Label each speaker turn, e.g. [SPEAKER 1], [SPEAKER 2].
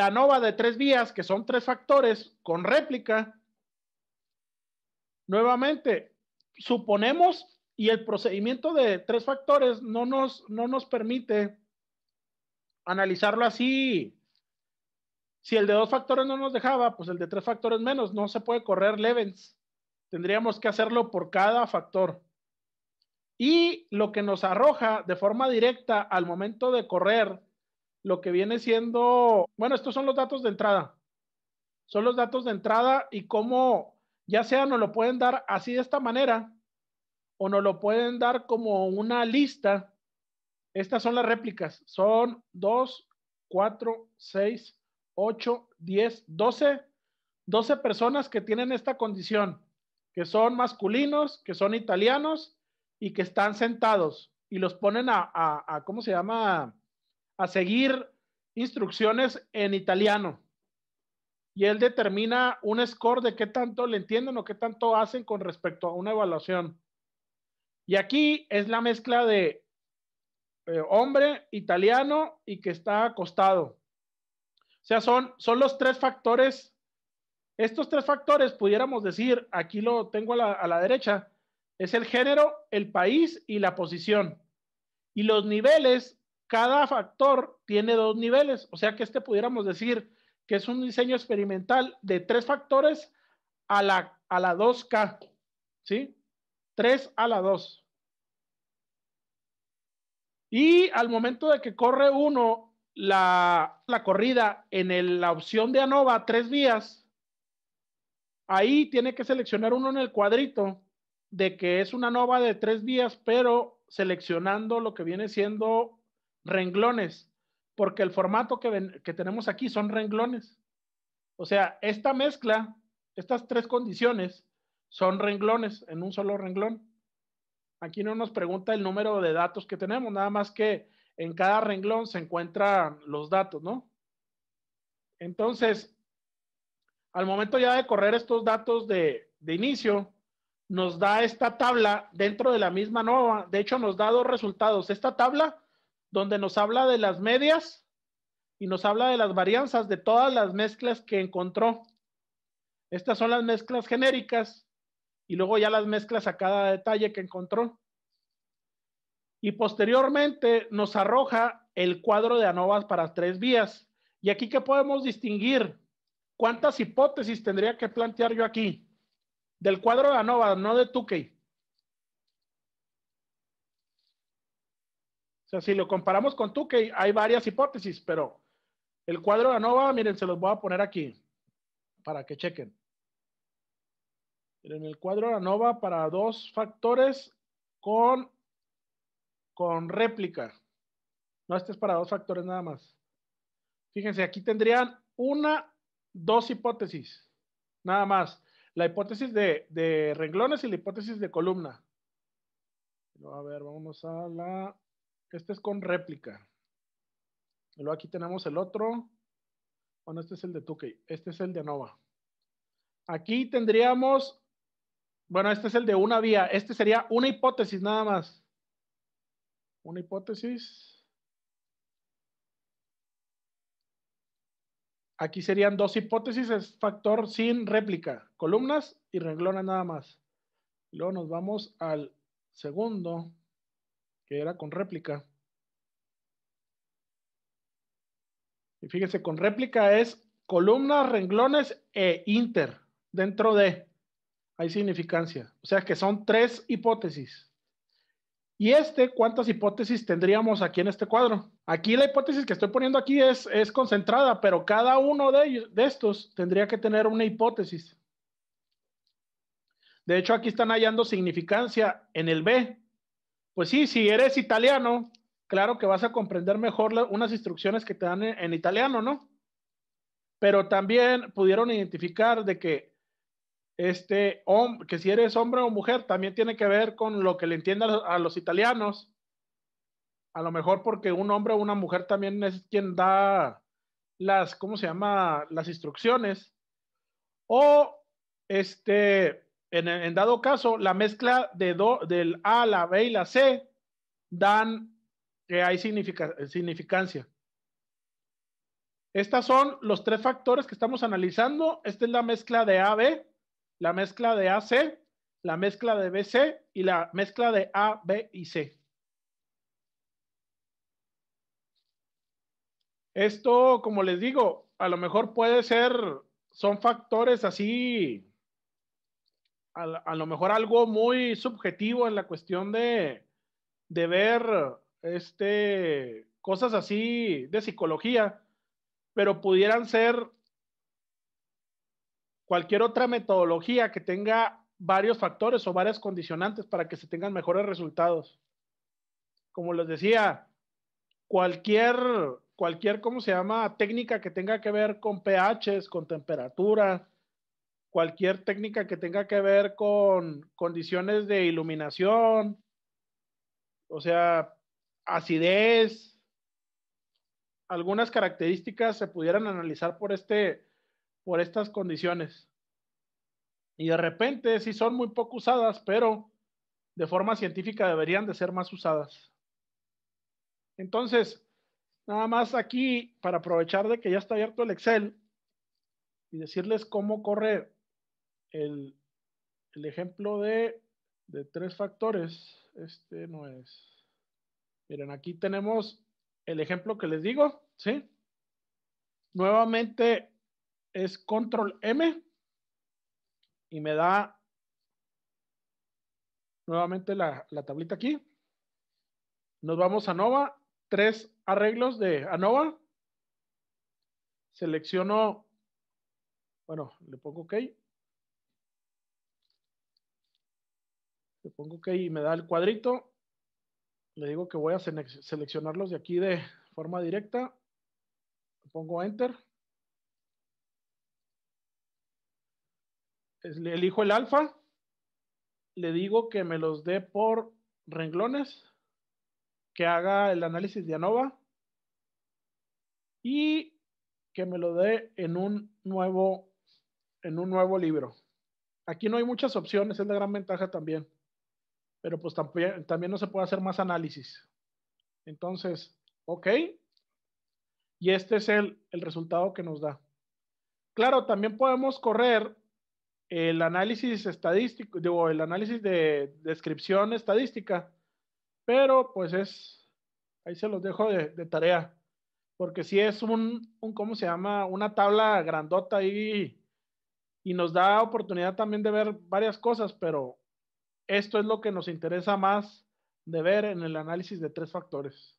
[SPEAKER 1] la nova de tres vías, que son tres factores con réplica, nuevamente, suponemos y el procedimiento de tres factores no nos, no nos permite analizarlo así. Si el de dos factores no nos dejaba, pues el de tres factores menos, no se puede correr Levens. Tendríamos que hacerlo por cada factor. Y lo que nos arroja de forma directa al momento de correr lo que viene siendo, bueno, estos son los datos de entrada. Son los datos de entrada y cómo ya sea nos lo pueden dar así de esta manera o nos lo pueden dar como una lista. Estas son las réplicas. Son 2, 4, 6, 8, 10, 12, 12 personas que tienen esta condición, que son masculinos, que son italianos y que están sentados y los ponen a, a ¿cómo se llama? a seguir instrucciones en italiano. Y él determina un score de qué tanto le entienden o qué tanto hacen con respecto a una evaluación. Y aquí es la mezcla de eh, hombre, italiano y que está acostado. O sea, son, son los tres factores. Estos tres factores, pudiéramos decir, aquí lo tengo a la, a la derecha, es el género, el país y la posición. Y los niveles cada factor tiene dos niveles, o sea que este pudiéramos decir que es un diseño experimental de tres factores a la, a la 2K, ¿sí? 3 a la 2. Y al momento de que corre uno la, corrida en la opción de ANOVA, tres vías, ahí tiene que seleccionar uno en el cuadrito de que es una ANOVA de tres vías, pero seleccionando lo que viene siendo renglones, porque el formato que, que tenemos aquí son renglones. O sea, esta mezcla, estas tres condiciones son renglones en un solo renglón. Aquí no nos pregunta el número de datos que tenemos, nada más que en cada renglón se encuentran los datos, ¿no? Entonces, al momento ya de correr estos datos de, de inicio, nos da esta tabla dentro de la misma NOVA. De hecho, nos da dos resultados. Esta tabla donde nos habla de las medias y nos habla de las varianzas, de todas las mezclas que encontró. Estas son las mezclas genéricas y luego ya las mezclas a cada detalle que encontró. Y posteriormente nos arroja el cuadro de ANOVAS para tres vías. Y aquí que podemos distinguir cuántas hipótesis tendría que plantear yo aquí del cuadro de ANOVA, no de Tukey. O sea, si lo comparamos con que hay varias hipótesis, pero el cuadro de ANOVA, miren, se los voy a poner aquí para que chequen. Miren, el cuadro de ANOVA para dos factores con, con réplica. No, este es para dos factores nada más. Fíjense, aquí tendrían una, dos hipótesis, nada más. La hipótesis de, de renglones y la hipótesis de columna. A ver, vamos a la este es con réplica. luego aquí tenemos el otro. Bueno, este es el de Tukey. Este es el de Nova. Aquí tendríamos, bueno, este es el de una vía. Este sería una hipótesis nada más. Una hipótesis. Aquí serían dos hipótesis, es factor sin réplica, columnas y renglones nada más. Luego nos vamos al segundo que era con réplica. Y fíjense, con réplica es columnas, renglones e inter dentro de. Hay significancia. O sea que son tres hipótesis. Y este, ¿cuántas hipótesis tendríamos aquí en este cuadro? Aquí la hipótesis que estoy poniendo aquí es, es concentrada, pero cada uno de, ellos, de estos tendría que tener una hipótesis. De hecho, aquí están hallando significancia en el B, pues sí, si eres italiano, claro que vas a comprender mejor unas instrucciones que te dan en, italiano, ¿no? Pero también pudieron identificar de que este que si eres hombre o mujer también tiene que ver con lo que le entiendan a los italianos. A lo mejor porque un hombre o una mujer también es quien da las, ¿cómo se llama? Las instrucciones. O este, en, dado caso, la mezcla de del A, la B y la C dan que hay significancia. Estos son los tres factores que estamos analizando. Esta es la mezcla de AB, la mezcla de AC, la mezcla de BC y la mezcla de A, B y C. Esto, como les digo, a lo mejor puede ser, son factores así a, lo mejor algo muy subjetivo en la cuestión de, ver este, cosas así de psicología, pero pudieran ser cualquier otra metodología que tenga varios factores o varias condicionantes para que se tengan mejores resultados. Como les decía, cualquier, cualquier, ¿cómo se llama? Técnica que tenga que ver con pHs, con temperatura, cualquier técnica que tenga que ver con condiciones de iluminación, o sea, acidez, algunas características se pudieran analizar por, este, por estas condiciones. Y de repente sí son muy poco usadas, pero de forma científica deberían de ser más usadas. Entonces, nada más aquí para aprovechar de que ya está abierto el Excel y decirles cómo corre el, ejemplo de, tres factores, este no es. Miren, aquí tenemos el ejemplo que les digo, ¿sí? Nuevamente es control M y me da nuevamente la, la tablita aquí. Nos vamos a Nova, tres arreglos de ANOVA. Selecciono, bueno, le pongo OK Le pongo que y me da el cuadrito. Le digo que voy a seleccionarlos de aquí de forma directa. Le pongo Enter. Le Elijo el alfa. Le digo que me los dé por renglones. Que haga el análisis de ANOVA. Y que me lo dé en un nuevo, en un nuevo libro. Aquí no hay muchas opciones, es la gran ventaja también pero pues también, no se puede hacer más análisis. Entonces, ok. Y este es el, resultado que nos da. Claro, también podemos correr el análisis estadístico, digo, el análisis de descripción estadística, pero pues es, ahí se los dejo de, tarea, porque si es un, un, ¿cómo se llama? Una tabla grandota ahí y nos da oportunidad también de ver varias cosas, pero esto es lo que nos interesa más de ver en el análisis de tres factores.